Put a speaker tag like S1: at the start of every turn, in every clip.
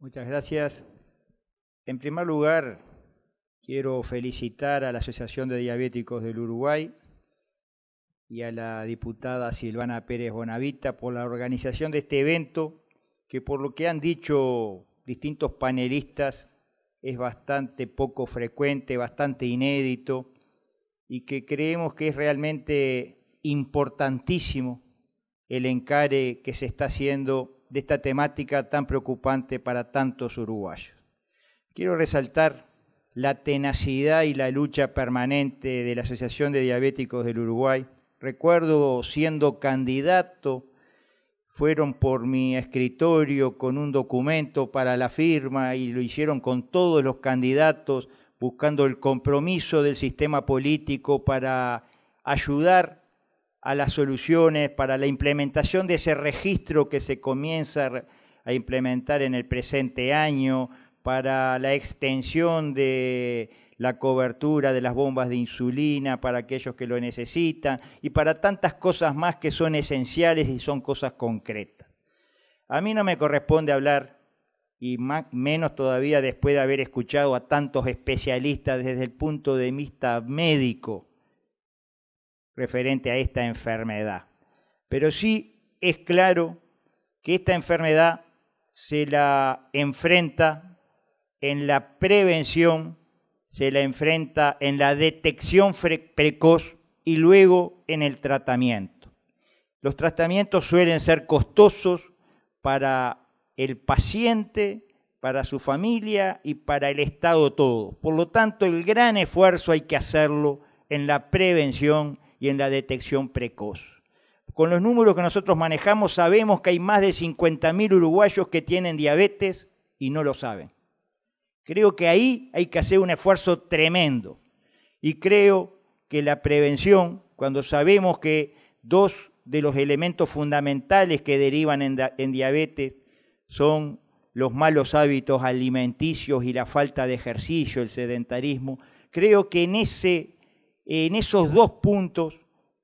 S1: Muchas gracias. En primer lugar, quiero felicitar a la Asociación de Diabéticos del Uruguay y a la diputada Silvana Pérez Bonavita por la organización de este evento, que por lo que han dicho distintos panelistas es bastante poco frecuente, bastante inédito, y que creemos que es realmente importantísimo el encare que se está haciendo de esta temática tan preocupante para tantos uruguayos. Quiero resaltar la tenacidad y la lucha permanente de la Asociación de Diabéticos del Uruguay. Recuerdo siendo candidato, fueron por mi escritorio con un documento para la firma y lo hicieron con todos los candidatos buscando el compromiso del sistema político para ayudar a las soluciones para la implementación de ese registro que se comienza a implementar en el presente año, para la extensión de la cobertura de las bombas de insulina para aquellos que lo necesitan y para tantas cosas más que son esenciales y son cosas concretas. A mí no me corresponde hablar, y menos todavía después de haber escuchado a tantos especialistas desde el punto de vista médico, referente a esta enfermedad. Pero sí es claro que esta enfermedad se la enfrenta en la prevención, se la enfrenta en la detección precoz y luego en el tratamiento. Los tratamientos suelen ser costosos para el paciente, para su familia y para el Estado todo. Por lo tanto, el gran esfuerzo hay que hacerlo en la prevención y en la detección precoz. Con los números que nosotros manejamos sabemos que hay más de 50.000 uruguayos que tienen diabetes y no lo saben. Creo que ahí hay que hacer un esfuerzo tremendo. Y creo que la prevención, cuando sabemos que dos de los elementos fundamentales que derivan en, en diabetes son los malos hábitos alimenticios y la falta de ejercicio, el sedentarismo, creo que en ese en esos dos puntos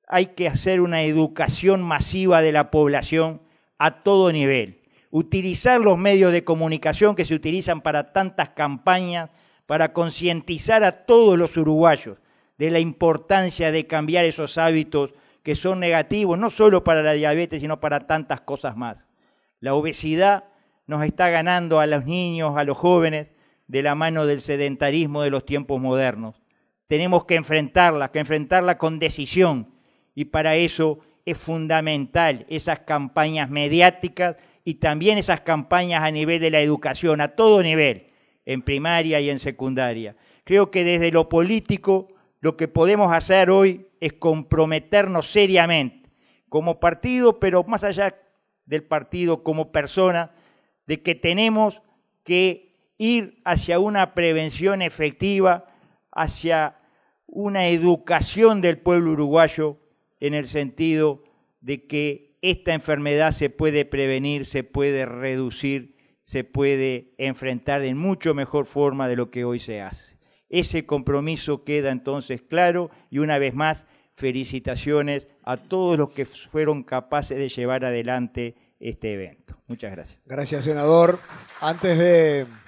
S1: hay que hacer una educación masiva de la población a todo nivel. Utilizar los medios de comunicación que se utilizan para tantas campañas, para concientizar a todos los uruguayos de la importancia de cambiar esos hábitos que son negativos, no solo para la diabetes, sino para tantas cosas más. La obesidad nos está ganando a los niños, a los jóvenes, de la mano del sedentarismo de los tiempos modernos tenemos que enfrentarla, que enfrentarla con decisión. Y para eso es fundamental esas campañas mediáticas y también esas campañas a nivel de la educación, a todo nivel, en primaria y en secundaria. Creo que desde lo político lo que podemos hacer hoy es comprometernos seriamente como partido, pero más allá del partido, como persona, de que tenemos que ir hacia una prevención efectiva hacia una educación del pueblo uruguayo en el sentido de que esta enfermedad se puede prevenir, se puede reducir, se puede enfrentar en mucho mejor forma de lo que hoy se hace. Ese compromiso queda entonces claro y una vez más felicitaciones a todos los que fueron capaces de llevar adelante este evento. Muchas gracias. Gracias, senador. Antes de